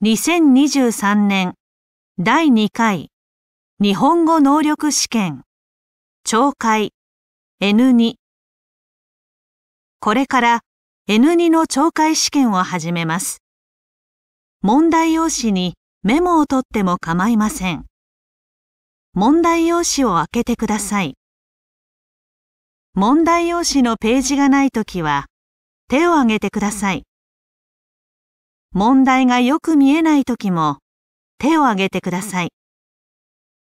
2023年第2回日本語能力試験懲戒 N2 これから N2 の懲戒試験を始めます。問題用紙にメモを取っても構いません。問題用紙を開けてください。問題用紙のページがないときは手を挙げてください。問題がよく見えない時も手を挙げてください。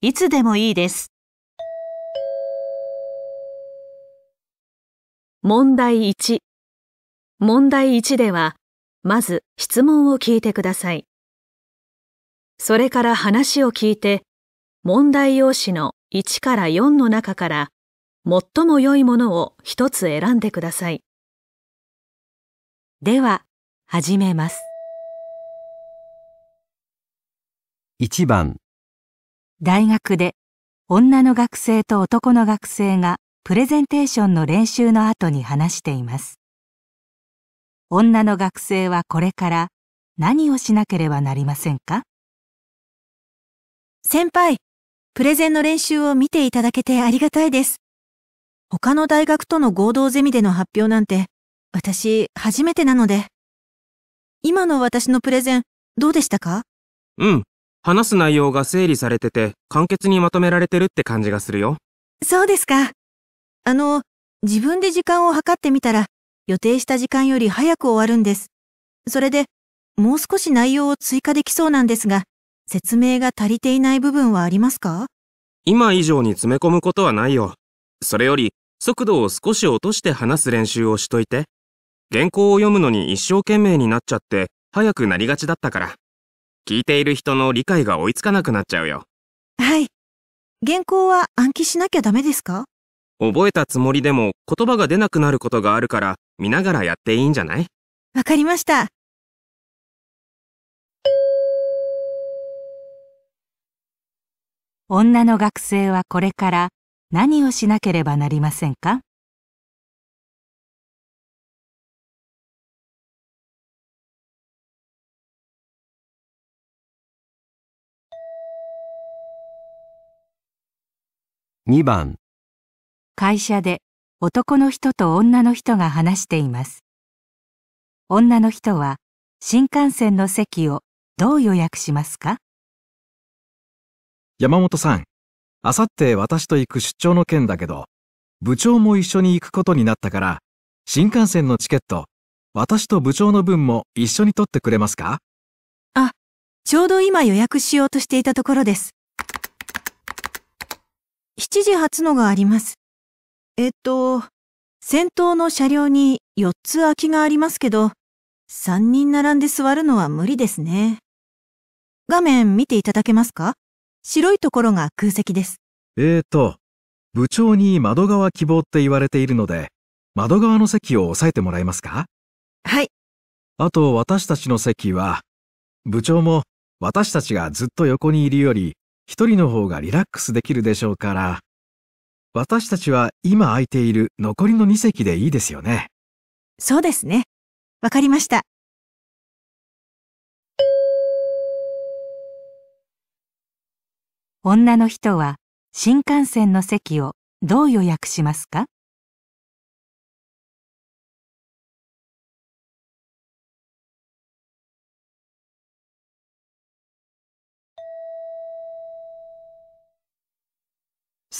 いつでもいいです。問題1。問題1では、まず質問を聞いてください。それから話を聞いて、問題用紙の1から4の中から、最も良いものを一つ選んでください。では、始めます。1番大学で女の学生と男の学生がプレゼンテーションの練習の後に話しています女の学生はこれから何をしなければなりませんか先輩、プレゼンの練習を見ていただけてありがたいです。他の大学との合同ゼミでの発表なんて、私、初めてなので。今の私のプレゼン、どうでしたかうん、話す内容が整理されてて、簡潔にまとめられてるって感じがするよ。そうですか。あの、自分で時間を計ってみたら、予定した時間より早く終わるんです。それで、もう少し内容を追加できそうなんですが、説明が足りていない部分はありますか今以上に詰め込むことはないよ。それより、速度を少し落として話す練習をしといて。原稿を読むのに一生懸命になっちゃって、早くなりがちだったから。聞いている人の理解が追いつかなくなっちゃうよ。はい。原稿は暗記しなきゃダメですか覚えたつもりでも言葉が出なくなることがあるから見ながらやっていいんじゃないわかりました。女の学生はこれから何をしなければなりませんか2番会社で男の人と女の人が話しています女の人は新幹線の席をどう予約しますか山本さんあさって私と行く出張の件だけど部長も一緒に行くことになったから新幹線のチケット私と部長の分も一緒に取ってくれますかあ、ちょうど今予約しようとしていたところです。7時発のがあります。えっと、先頭の車両に4つ空きがありますけど、3人並んで座るのは無理ですね。画面見ていただけますか白いところが空席です。えっと、部長に窓側希望って言われているので、窓側の席を押さえてもらえますかはい。あと私たちの席は、部長も私たちがずっと横にいるより一人の方がリラックスできるでしょうから、私たちは今空いている残りの2席でいいですよね。そうですね。わかりました。女の人は新幹線の席をどう予約しますか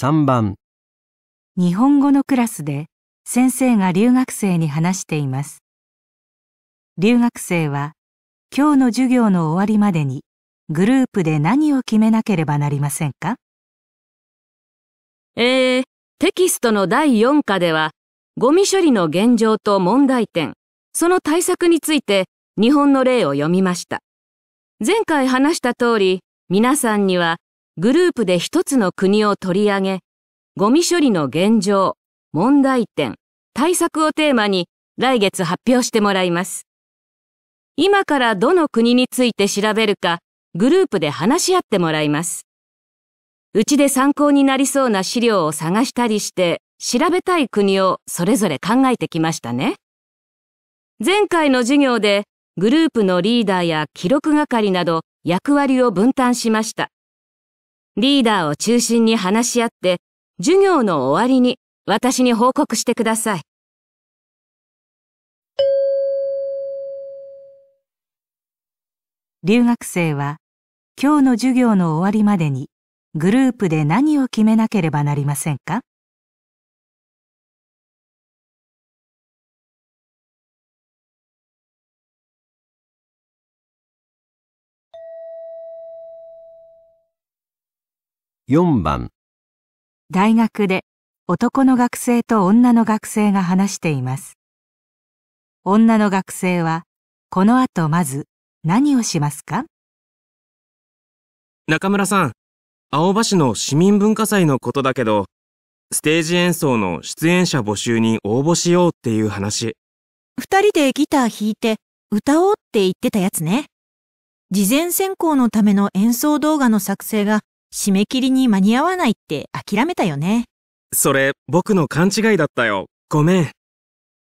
3番日本語のクラスで先生が留学生に話しています留学生は今日の授業の終わりまでにグループで何を決めなければなりませんかえー、テキストの第4課ではゴミ処理の現状と問題点その対策について日本の例を読みました前回話した通り皆さんにはグループで一つの国を取り上げ、ゴミ処理の現状、問題点、対策をテーマに来月発表してもらいます。今からどの国について調べるか、グループで話し合ってもらいます。うちで参考になりそうな資料を探したりして、調べたい国をそれぞれ考えてきましたね。前回の授業でグループのリーダーや記録係など役割を分担しました。リーダーを中心に話し合って、授業の終わりに私に報告してください。留学生は今日の授業の終わりまでにグループで何を決めなければなりませんか4番大学で男の学生と女の学生が話しています。女の学生は、この後まず何をしますか中村さん、青葉市の市民文化祭のことだけど、ステージ演奏の出演者募集に応募しようっていう話。二人でギター弾いて歌おうって言ってたやつね。事前選考のための演奏動画の作成が締め切りに間に合わないって諦めたよね。それ、僕の勘違いだったよ。ごめん。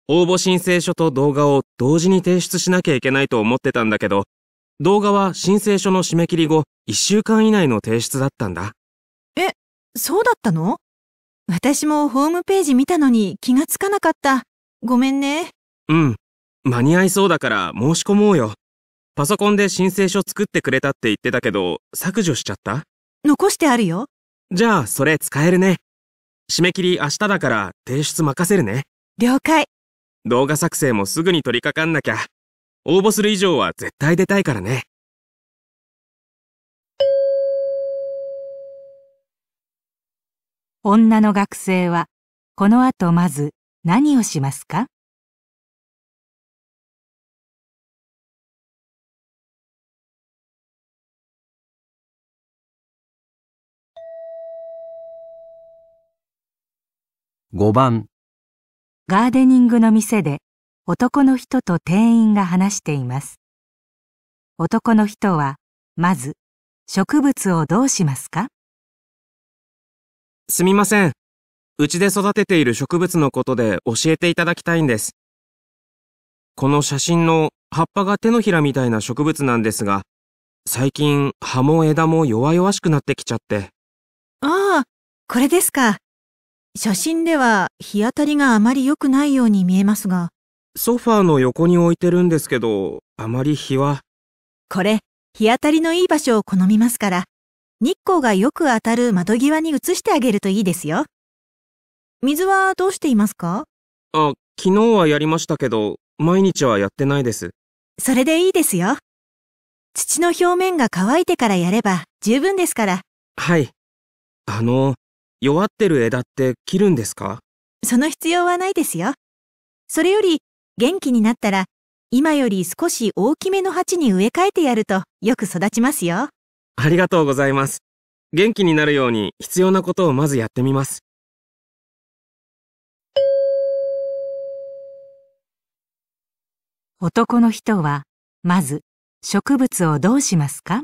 応募申請書と動画を同時に提出しなきゃいけないと思ってたんだけど、動画は申請書の締め切り後、1週間以内の提出だったんだ。え、そうだったの私もホームページ見たのに気がつかなかった。ごめんね。うん。間に合いそうだから申し込もうよ。パソコンで申請書作ってくれたって言ってたけど、削除しちゃった残してあるよ。じゃあ、それ使えるね。締め切り明日だから提出任せるね。了解。動画作成もすぐに取り掛かんなきゃ。応募する以上は絶対出たいからね。女の学生はこの後まず何をしますか5番ガーデニングの店で男の人と店員が話しています男の人はまず植物をどうしますかすみませんうちで育てている植物のことで教えていただきたいんですこの写真の葉っぱが手のひらみたいな植物なんですが最近葉も枝も弱々しくなってきちゃってああこれですか写真では日当たりがあまり良くないように見えますが。ソファーの横に置いてるんですけど、あまり日は。これ、日当たりのいい場所を好みますから、日光がよく当たる窓際に移してあげるといいですよ。水はどうしていますかあ、昨日はやりましたけど、毎日はやってないです。それでいいですよ。土の表面が乾いてからやれば十分ですから。はい。あの、弱ってる枝って切るんですかその必要はないですよ。それより元気になったら今より少し大きめの鉢に植え替えてやるとよく育ちますよ。ありがとうございます。元気になるように必要なことをまずやってみます。男の人はまず植物をどうしますか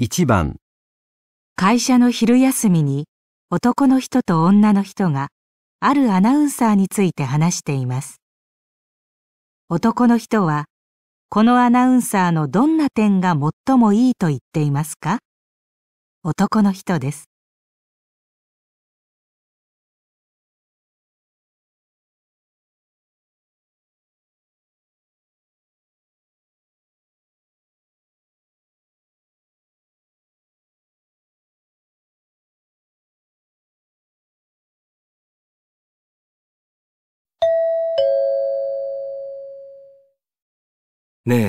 1番会社の昼休みに男の人と女の人があるアナウンサーについて話しています男の人はこのアナウンサーのどんな点が最もいいと言っていますか男の人ですね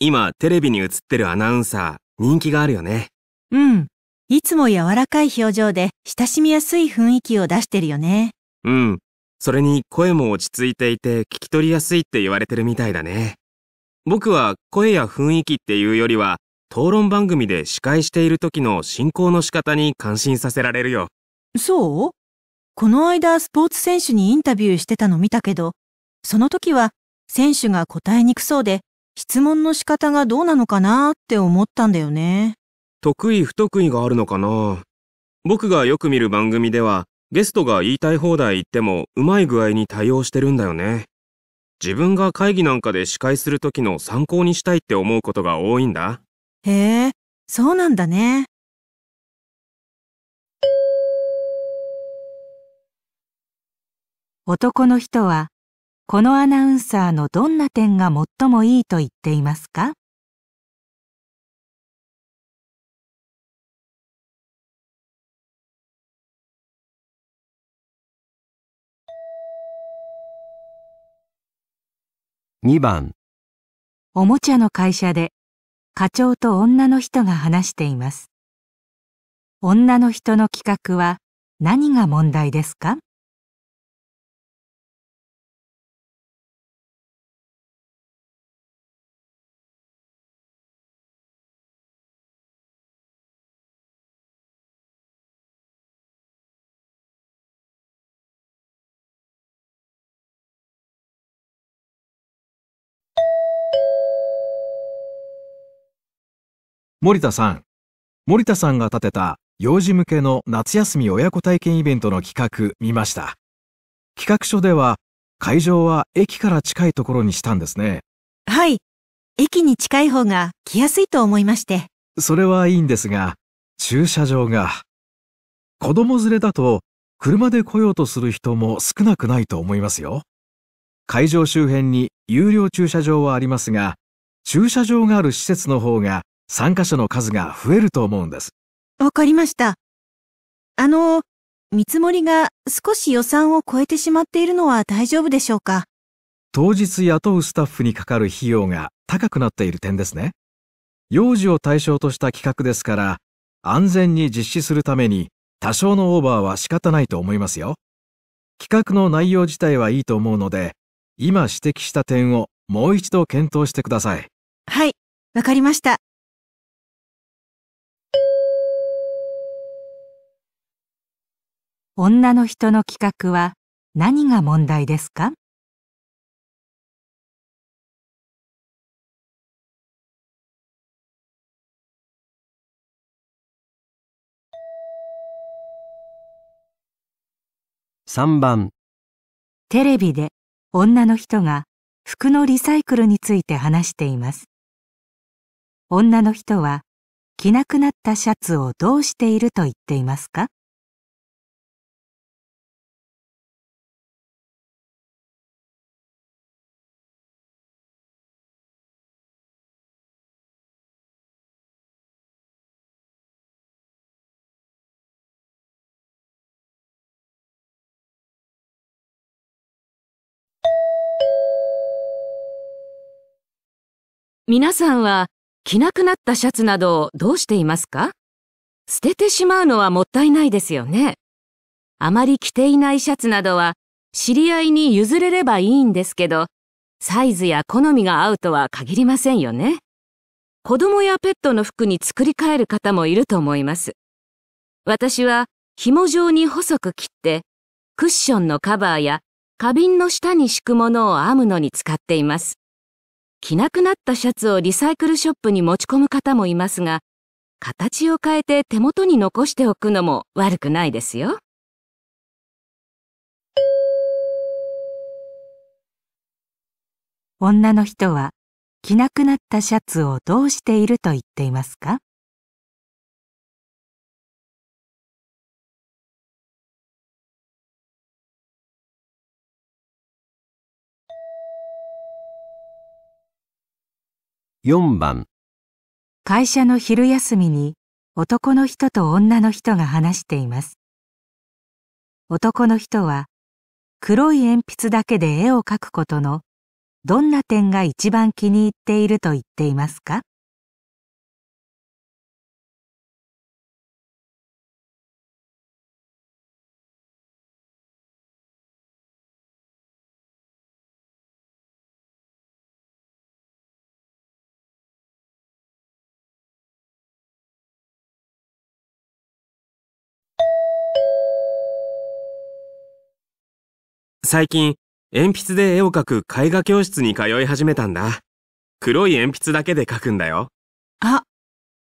え、今テレビに映ってるアナウンサー、人気があるよね。うん。いつも柔らかい表情で親しみやすい雰囲気を出してるよね。うん。それに声も落ち着いていて聞き取りやすいって言われてるみたいだね。僕は声や雰囲気っていうよりは、討論番組で司会している時の進行の仕方に感心させられるよ。そうこの間スポーツ選手にインタビューしてたの見たけど、その時は選手が答えにくそうで質問の仕方がどうなのかなって思ったんだよね。得意不得意があるのかな僕がよく見る番組では、ゲストが言いたい放題言ってもうまい具合に対応してるんだよね。自分が会議なんかで司会する時の参考にしたいって思うことが多いんだ。へえ、そうなんだね。男の人はこのアナウンサーのどんな点が最もいいと言っていますか2番おもちゃの会社で課長と女の人が話しています女の人の企画は何が問題ですか森田さん。森田さんが立てた幼児向けの夏休み親子体験イベントの企画見ました。企画書では会場は駅から近いところにしたんですね。はい。駅に近い方が来やすいと思いまして。それはいいんですが、駐車場が。子供連れだと車で来ようとする人も少なくないと思いますよ。会場周辺に有料駐車場はありますが、駐車場がある施設の方が参加者の数が増えると思うんです。わかりました。あの、見積もりが少し予算を超えてしまっているのは大丈夫でしょうか当日雇うスタッフにかかる費用が高くなっている点ですね。幼児を対象とした企画ですから、安全に実施するために多少のオーバーは仕方ないと思いますよ。企画の内容自体はいいと思うので、今指摘した点をもう一度検討してください。はい、わかりました。女の人の企画は何が問題ですか3番テレビで女の人が服のリサイクルについて話しています女の人は着なくなったシャツをどうしていると言っていますか皆さんは着なくなったシャツなどをどうしていますか捨ててしまうのはもったいないですよね。あまり着ていないシャツなどは知り合いに譲れればいいんですけど、サイズや好みが合うとは限りませんよね。子供やペットの服に作り変える方もいると思います。私は紐状に細く切って、クッションのカバーや花瓶の下に敷くものを編むのに使っています。着なくなったシャツをリサイクルショップに持ち込む方もいますが、形を変えて手元に残しておくのも悪くないですよ。女の人は着なくなったシャツをどうしていると言っていますか4番会社の昼休みに男の人と女の人が話しています男の人は黒い鉛筆だけで絵を描くことのどんな点が一番気に入っていると言っていますか最近、鉛筆で絵を描く絵画教室に通い始めたんだ。黒い鉛筆だけで描くんだよ。あ、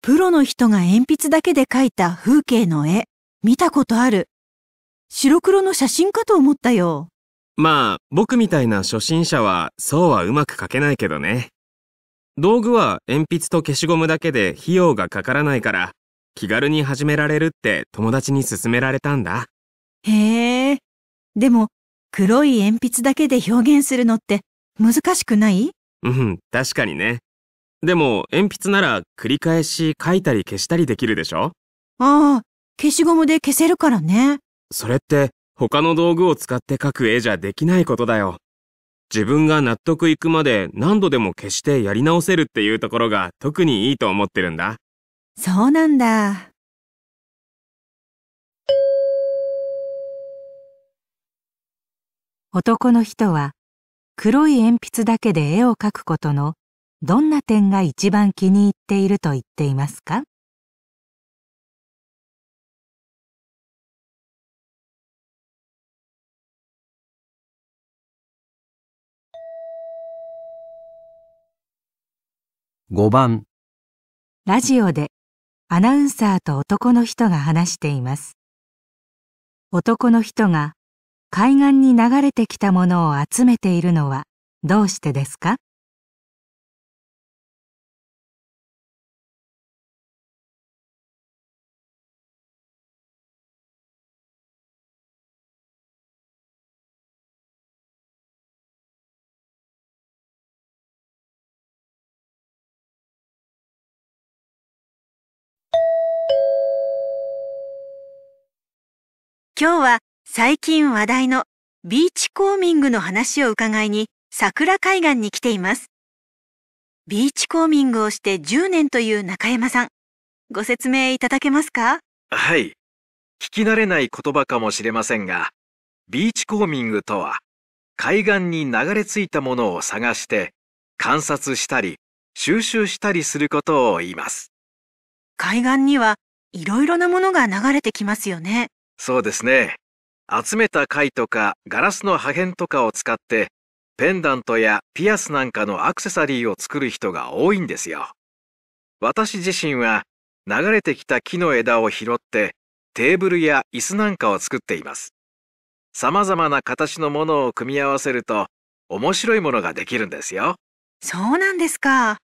プロの人が鉛筆だけで描いた風景の絵、見たことある。白黒の写真かと思ったよ。まあ、僕みたいな初心者は、そうはうまく描けないけどね。道具は鉛筆と消しゴムだけで費用がかからないから、気軽に始められるって友達に勧められたんだ。へえ。でも、黒い鉛筆だけで表現するのって難しくないうん、確かにね。でも、鉛筆なら繰り返し書いたり消したりできるでしょああ、消しゴムで消せるからね。それって他の道具を使って描く絵じゃできないことだよ。自分が納得いくまで何度でも消してやり直せるっていうところが特にいいと思ってるんだ。そうなんだ。男の人は黒い鉛筆だけで絵を描くことのどんな点が一番気に入っていると言っていますか5番ラジオでアナウンサーと男の人が話しています男の人が海岸に流れてきたものを集めているのはどうしてですか今日は最近話題のビーチコーミングの話を伺いに桜海岸に来ています。ビーチコーミングをして10年という中山さん、ご説明いただけますかはい。聞き慣れない言葉かもしれませんが、ビーチコーミングとは、海岸に流れ着いたものを探して、観察したり、収集したりすることを言います。海岸にはいろいろなものが流れてきますよね。そうですね。集めた貝とかガラスの破片とかを使ってペンダントやピアスなんかのアクセサリーを作る人が多いんですよ。私自身は流れてきた木の枝を拾ってテーブルや椅子なんかを作っています。様々な形のものを組み合わせると面白いものができるんですよ。そうなんですか。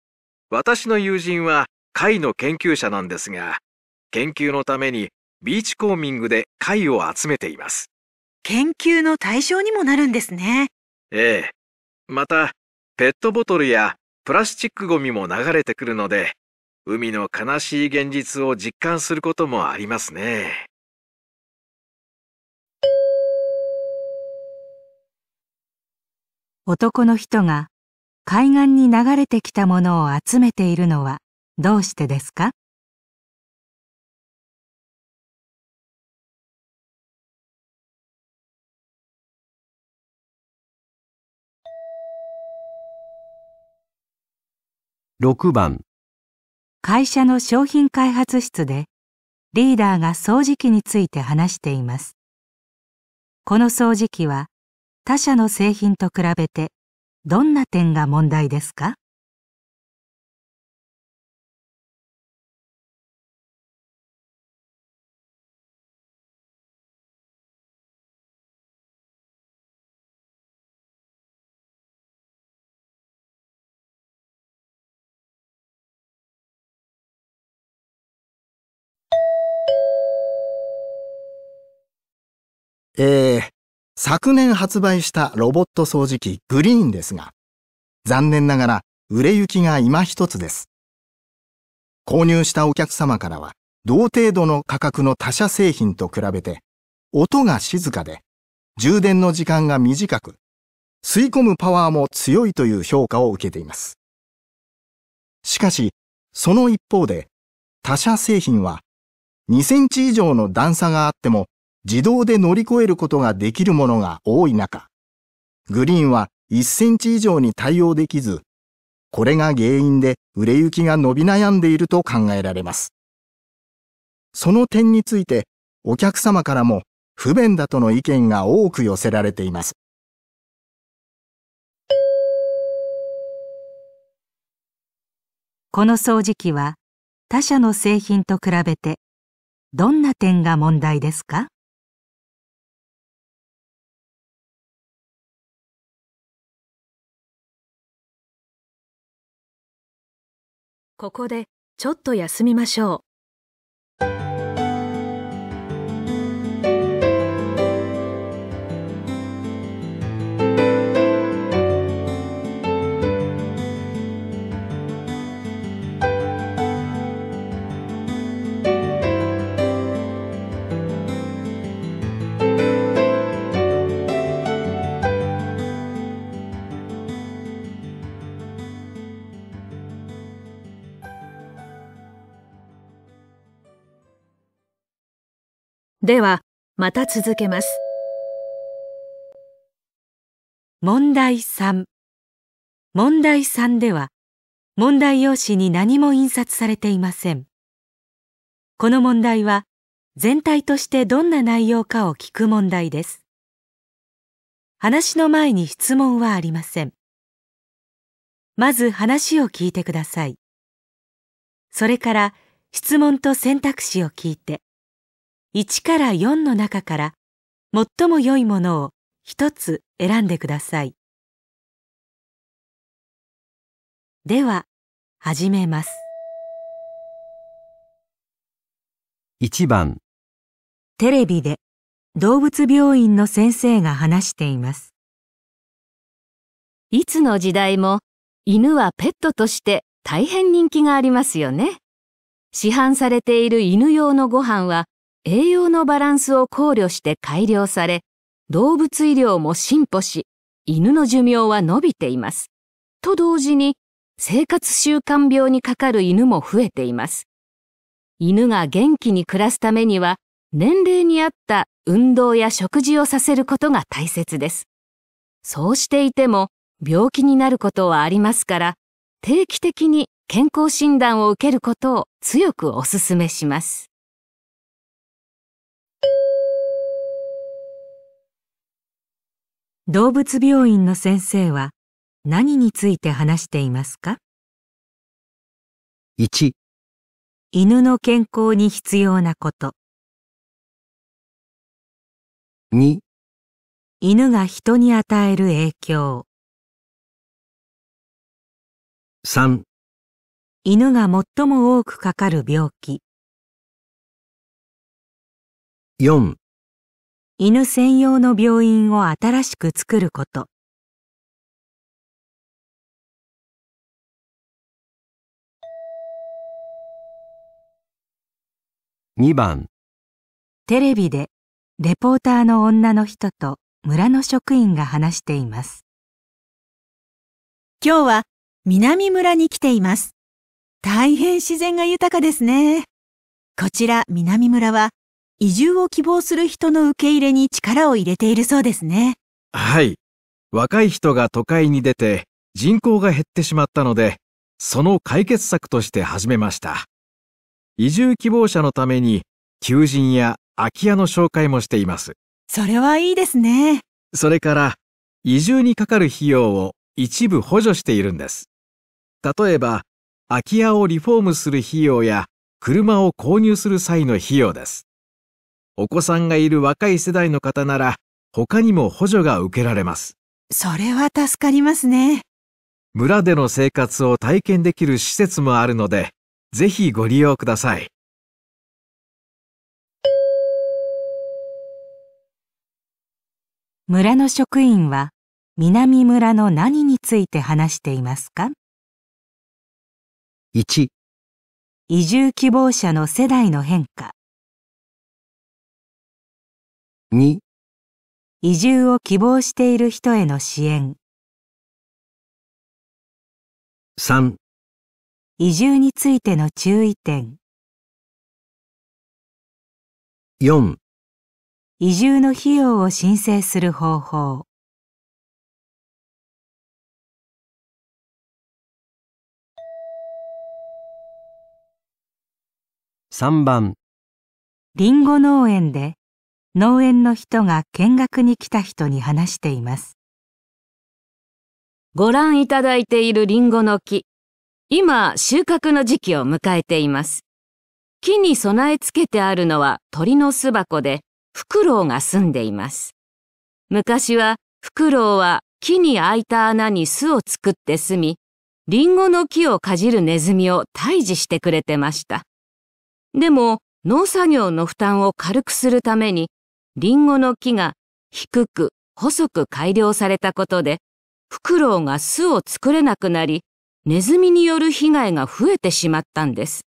私の友人は貝の研究者なんですが、研究のためにビーチコーミングで貝を集めています。研究の対象にもなるんですね。ええ。また、ペットボトルやプラスチックごみも流れてくるので、海の悲しい現実を実感することもありますね。男の人が海岸に流れてきたものを集めているのはどうしてですか6番会社の商品開発室でリーダーが掃除機について話しています。この掃除機は他社の製品と比べてどんな点が問題ですか昨年発売したロボット掃除機グリーンですが、残念ながら売れ行きが今一つです。購入したお客様からは、同程度の価格の他社製品と比べて、音が静かで、充電の時間が短く、吸い込むパワーも強いという評価を受けています。しかし、その一方で、他社製品は2センチ以上の段差があっても自動で乗り越えることができるものが多い中、グリーンは1センチ以上に対応できず、これが原因で売れ行きが伸び悩んでいると考えられます。その点について、お客様からも不便だとの意見が多く寄せられています。この掃除機は他社の製品と比べてどんな点が問題ですかここでちょっと休みましょう。では、また続けます。問題3。問題3では、問題用紙に何も印刷されていません。この問題は、全体としてどんな内容かを聞く問題です。話の前に質問はありません。まず話を聞いてください。それから質問と選択肢を聞いて、1から4の中から最も良いものを一つ選んでください。では、始めます。1番テレビで動物病院の先生が話しています。いつの時代も犬はペットとして大変人気がありますよね。市販されている犬用のご飯は栄養のバランスを考慮して改良され、動物医療も進歩し、犬の寿命は伸びています。と同時に、生活習慣病にかかる犬も増えています。犬が元気に暮らすためには、年齢に合った運動や食事をさせることが大切です。そうしていても病気になることはありますから、定期的に健康診断を受けることを強くお勧めします。動物病院の先生は何について話していますか ?1 犬の健康に必要なこと2犬が人に与える影響3犬が最も多くかかる病気4犬専用の病院を新しく作ること2番テレビでレポーターの女の人と村の職員が話しています今日は南村に来ています大変自然が豊かですねこちら南村は移住を希望する人の受け入れに力を入れているそうですね。はい。若い人が都会に出て人口が減ってしまったので、その解決策として始めました。移住希望者のために求人や空き家の紹介もしています。それはいいですね。それから、移住にかかる費用を一部補助しているんです。例えば、空き家をリフォームする費用や、車を購入する際の費用です。お子さんがいる若い世代の方なら、他にも補助が受けられます。それは助かりますね。村での生活を体験できる施設もあるので、ぜひご利用ください。村の職員は南村の何について話していますか ?1 移住希望者の世代の変化2移住を希望している人への支援3移住についての注意点4移住の費用を申請する方法3番りんご農園で農園の人が見学に来た人に話しています。ご覧いただいているリンゴの木。今、収穫の時期を迎えています。木に備え付けてあるのは鳥の巣箱で、フクロウが住んでいます。昔は、フクロウは木に開いた穴に巣を作って住み、リンゴの木をかじるネズミを退治してくれてました。でも、農作業の負担を軽くするために、リンゴの木が低く細く改良されたことで、フクロウが巣を作れなくなり、ネズミによる被害が増えてしまったんです。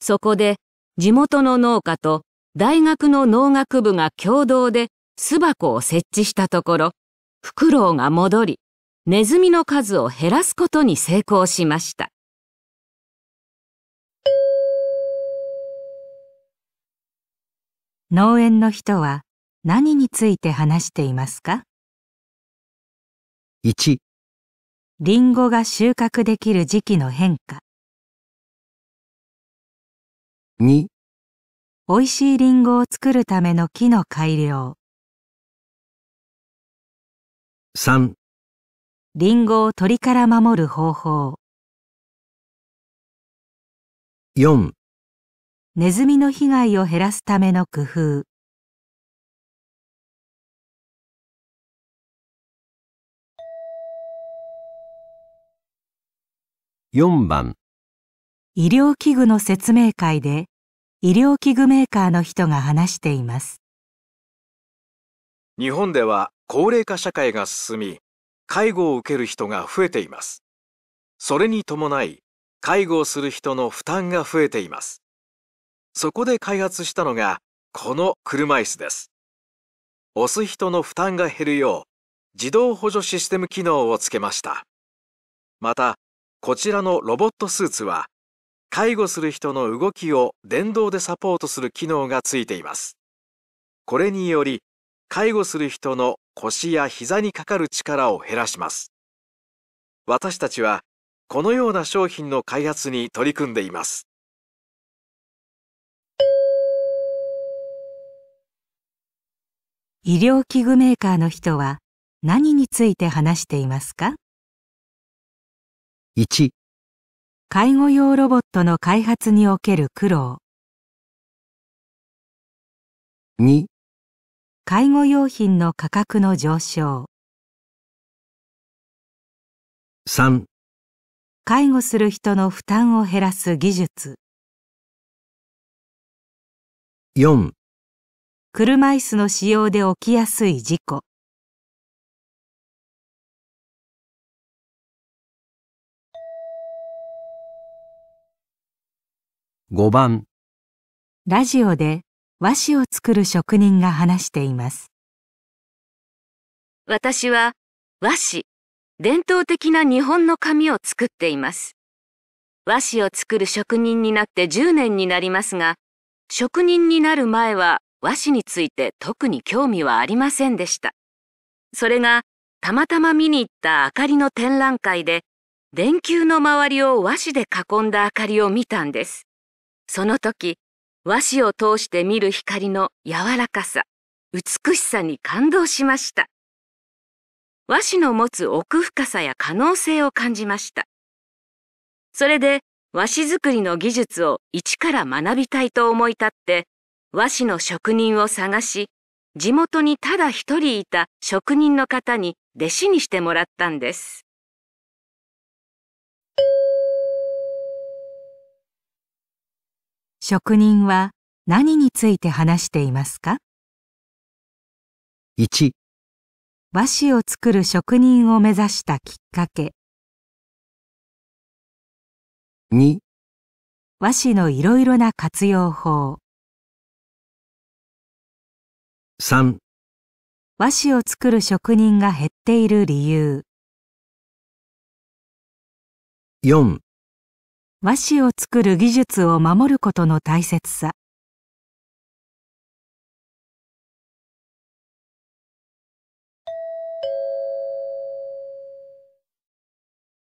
そこで、地元の農家と大学の農学部が共同で巣箱を設置したところ、フクロウが戻り、ネズミの数を減らすことに成功しました。農園の人は何について話していますか ?1 リンゴが収穫できる時期の変化2美味しいリンゴを作るための木の改良3リンゴを鳥から守る方法4ネズミの被害を減らすための工夫4番医療器具の説明会で医療器具メーカーの人が話しています日本では高齢化社会が進み介護を受ける人が増えていますそれに伴い介護をする人の負担が増えていますそこで開発したのがこの車椅子です押す人の負担が減るよう自動補助システム機能をつけましたまたこちらのロボットスーツは介護する人の動きを電動でサポートする機能がついていますこれにより介護する人の腰や膝にかかる力を減らします私たちはこのような商品の開発に取り組んでいます医療器具メーカーの人は何について話していますか 1, 介護用ロボットの開発における苦労2介護用品の価格の上昇3介護する人の負担を減らす技術4車椅子の使用で起きやすい事故5番ラジオで和紙を作る職人が話しています私は和紙伝統的な日本の紙を作っています和紙を作る職人になって10年になりますが職人になる前は和紙について特に興味はありませんでした。それが、たまたま見に行った明かりの展覧会で、電球の周りを和紙で囲んだ明かりを見たんです。その時、和紙を通して見る光の柔らかさ、美しさに感動しました。和紙の持つ奥深さや可能性を感じました。それで和紙作りの技術を一から学びたいと思い立って、和紙の職人を探し、地元にただ一人いた職人の方に弟子にしてもらったんです。職人は何について話していますか ?1 和紙を作る職人を目指したきっかけ2和紙のいろいろな活用法3和紙を作る職人が減っている理由4和紙を作る技術を守ることの大切さ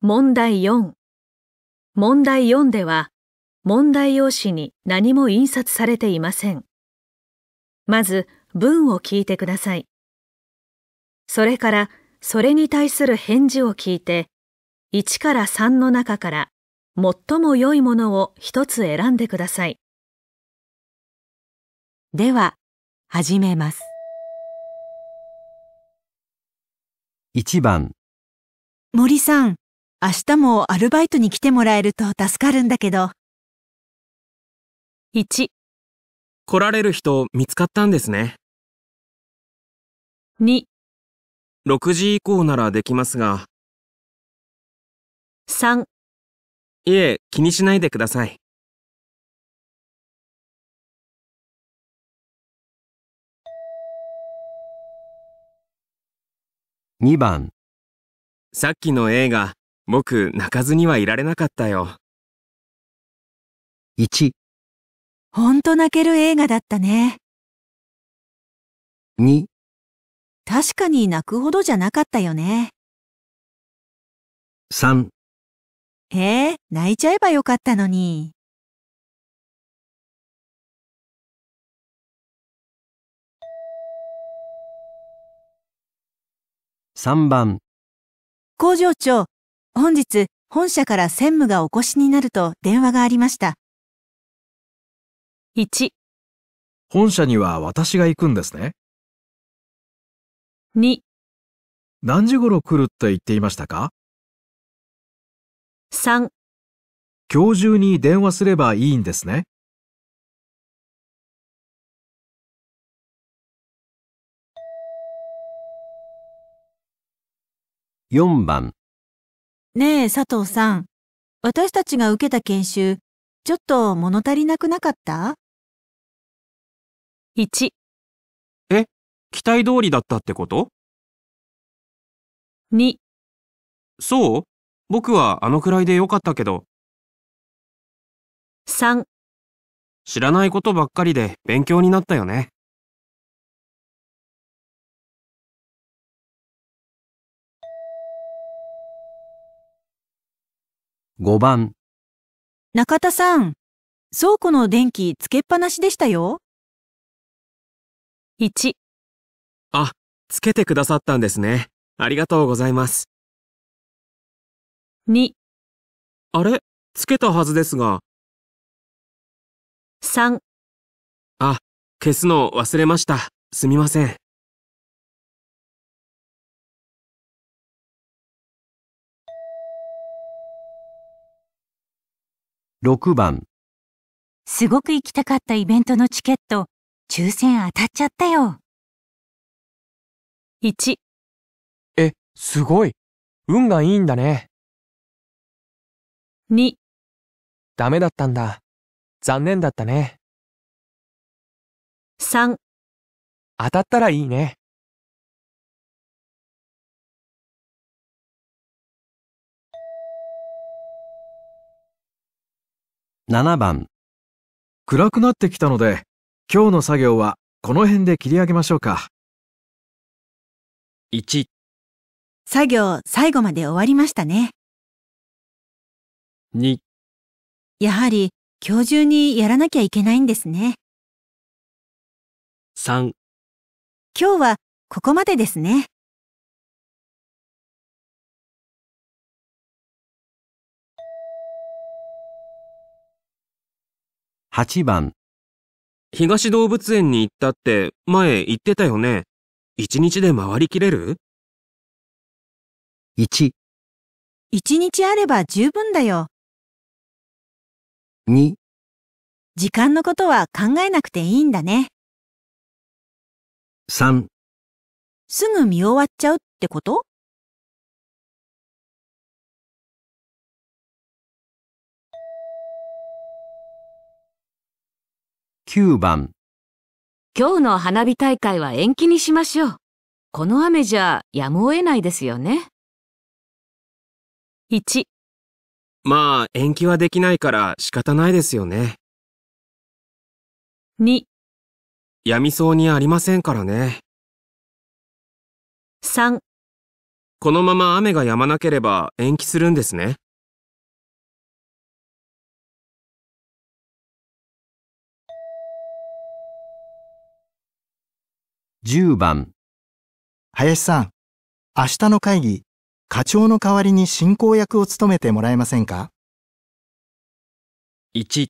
問題4問題4では問題用紙に何も印刷されていませんまず文を聞いてください。それから、それに対する返事を聞いて、1から3の中から最も良いものを一つ選んでください。では、始めます。1番、森さん、明日もアルバイトに来てもらえると助かるんだけど。1、来られる人見つかったんですね。2 6時以降ならできますが、3いえ、気にしないでください。2番さっきの映画、僕、泣かずにはいられなかったよ。1ほんと泣ける映画だったね。2確かに泣くほどじゃなかったよね。3えー、泣いちゃえばよかったのに。3番工場長、本日本社から専務がお越しになると電話がありました。1本社には私が行くんですね。2何時頃来るって言っていましたか ?3 今日中に電話すればいいんですね。4番ねえ佐藤さん、私たちが受けた研修、ちょっと物足りなくなかった ?1 期待通りだったってこと ?2 そう僕はあのくらいでよかったけど。3知らないことばっかりで勉強になったよね。5番中田さん、倉庫の電気つけっぱなしでしたよ。1あ、つけてくださったんですね。ありがとうございます。2あれつけたはずですが。3あ、消すの忘れました。すみません。6番すごく行きたかったイベントのチケット、抽選当たっちゃったよ。1え、すごい。運がいいんだね。2ダメだったんだ。残念だったね。3当たったらいいね。7番暗くなってきたので、今日の作業はこの辺で切り上げましょうか。1作業最後まで終わりましたね。2やはり今日中にやらなきゃいけないんですね。3今日はここまでですね。8番東動物園に行ったって前言ってたよね。一日で回りきれる ?1、一日あれば十分だよ。2、時間のことは考えなくていいんだね。三。すぐ見終わっちゃうってこと9番今日の花火大会は延期にしましょう。この雨じゃやむを得ないですよね。1まあ延期はできないから仕方ないですよね。2やみそうにありませんからね。3このまま雨が止まなければ延期するんですね。10番林さん、明日の会議、課長の代わりに進行役を務めてもらえませんか ?1、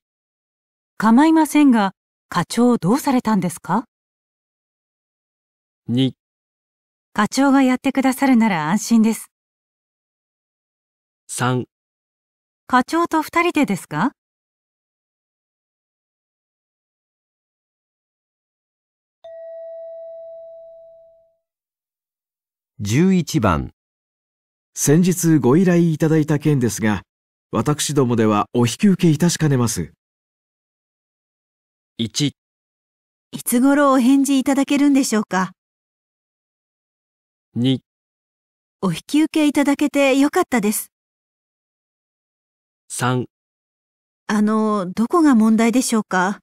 構いませんが、課長どうされたんですか2、課長がやってくださるなら安心です。3、課長と2人でですか11番先日ご依頼いただいた件ですが、私どもではお引き受けいたしかねます。1いつ頃お返事いただけるんでしょうか 2, お引き受けいただけてよかったです。3あの、どこが問題でしょうか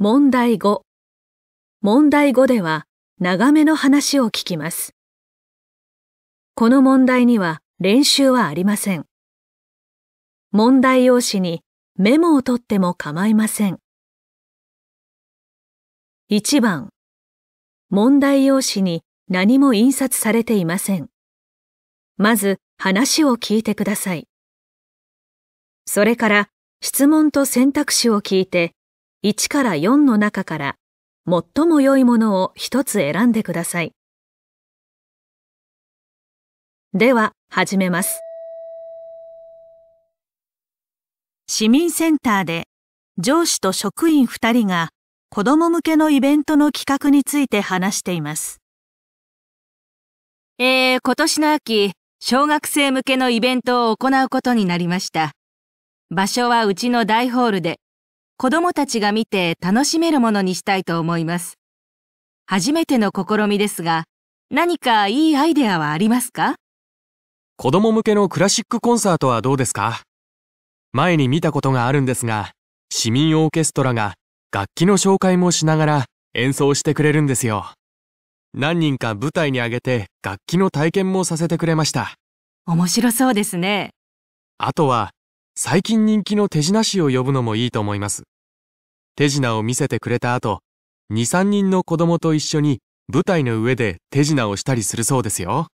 問題5。問題5では、長めの話を聞きます。この問題には練習はありません。問題用紙にメモを取っても構いません。1番、問題用紙に何も印刷されていません。まず話を聞いてください。それから質問と選択肢を聞いて1から4の中から最も良いものを一つ選んでください。では、始めます。市民センターで上司と職員2人が子供向けのイベントの企画について話しています。えー、今年の秋、小学生向けのイベントを行うことになりました。場所はうちの大ホールで、子供たちが見て楽しめるものにしたいと思います。初めての試みですが、何かいいアイデアはありますか子供向けのクラシックコンサートはどうですか前に見たことがあるんですが、市民オーケストラが楽器の紹介もしながら演奏してくれるんですよ。何人か舞台に上げて楽器の体験もさせてくれました。面白そうですね。あとは最近人気の手品師を呼ぶのもいいと思います。手品を見せてくれた後、2、3人の子供と一緒に舞台の上で手品をしたりするそうですよ。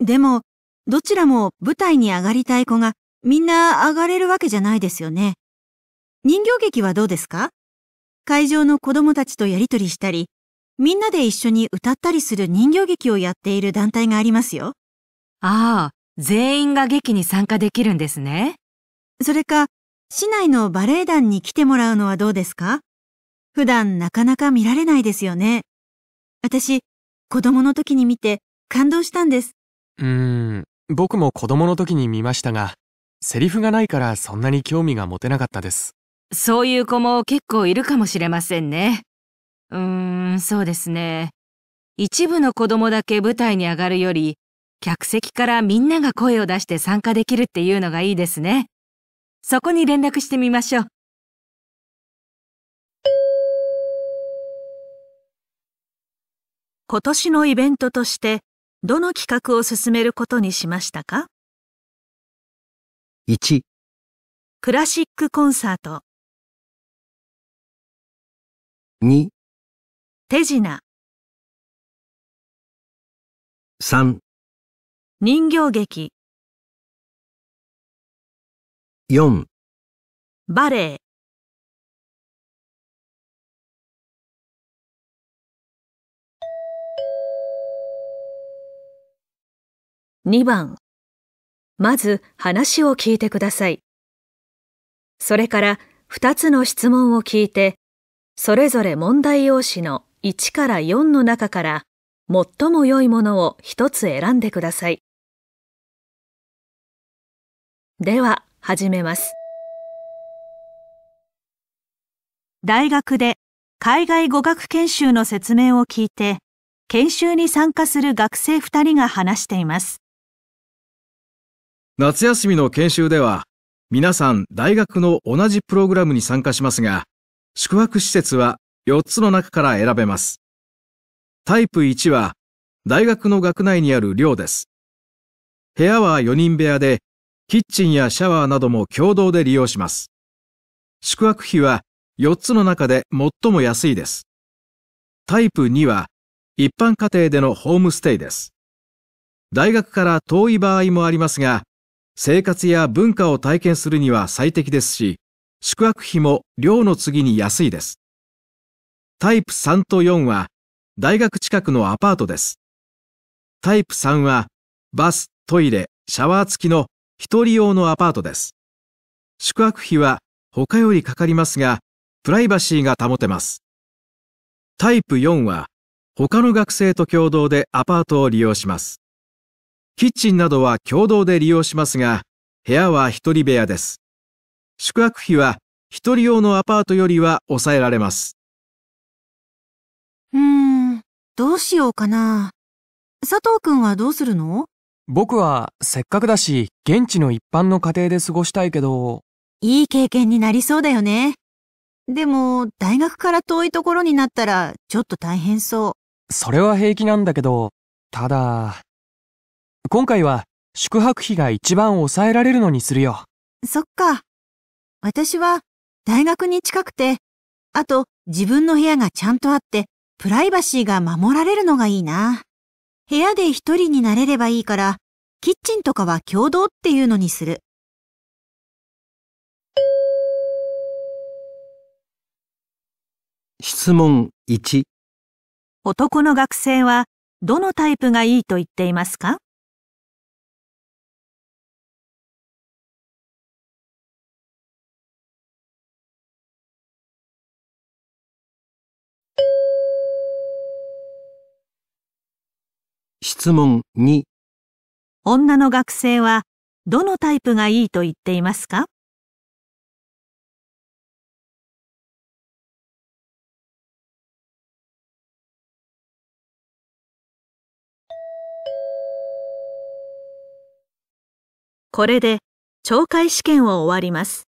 でも、どちらも舞台に上がりたい子がみんな上がれるわけじゃないですよね。人形劇はどうですか会場の子供たちとやりとりしたり、みんなで一緒に歌ったりする人形劇をやっている団体がありますよ。ああ、全員が劇に参加できるんですね。それか、市内のバレエ団に来てもらうのはどうですか普段なかなか見られないですよね。私、子供の時に見て感動したんです。うーん、僕も子供の時に見ましたが、セリフがないからそんなに興味が持てなかったです。そういう子も結構いるかもしれませんね。うーん、そうですね。一部の子供だけ舞台に上がるより、客席からみんなが声を出して参加できるっていうのがいいですね。そこに連絡してみましょう。今年のイベントとしてどの企画を進めることにしましたか ?1 クラシックコンサート2手品3人形劇4バレエ2番まず話を聞いてくださいそれから2つの質問を聞いてそれぞれ問題用紙の1から4の中から最も良いものを1つ選んでくださいでは始めます大学で海外語学研修の説明を聞いて研修に参加する学生2人が話しています夏休みの研修では皆さん大学の同じプログラムに参加しますが宿泊施設は4つの中から選べますタイプ1は大学の学内にある寮です部屋は4人部屋でキッチンやシャワーなども共同で利用します。宿泊費は4つの中で最も安いです。タイプ2は一般家庭でのホームステイです。大学から遠い場合もありますが、生活や文化を体験するには最適ですし、宿泊費も寮の次に安いです。タイプ3と4は大学近くのアパートです。タイプ3はバス、トイレ、シャワー付きの一人用のアパートです。宿泊費は他よりかかりますが、プライバシーが保てます。タイプ4は、他の学生と共同でアパートを利用します。キッチンなどは共同で利用しますが、部屋は一人部屋です。宿泊費は一人用のアパートよりは抑えられます。うーん、どうしようかな。佐藤くんはどうするの僕はせっかくだし、現地の一般の家庭で過ごしたいけど。いい経験になりそうだよね。でも、大学から遠いところになったら、ちょっと大変そう。それは平気なんだけど、ただ、今回は宿泊費が一番抑えられるのにするよ。そっか。私は大学に近くて、あと自分の部屋がちゃんとあって、プライバシーが守られるのがいいな。部屋で一人になれればいいから、キッチンとかは共同っていうのにする。質問1男の学生はどのタイプがいいと言っていますか問2女の学生はどのタイプがいいと言っていますかこれで懲戒試験を終わります。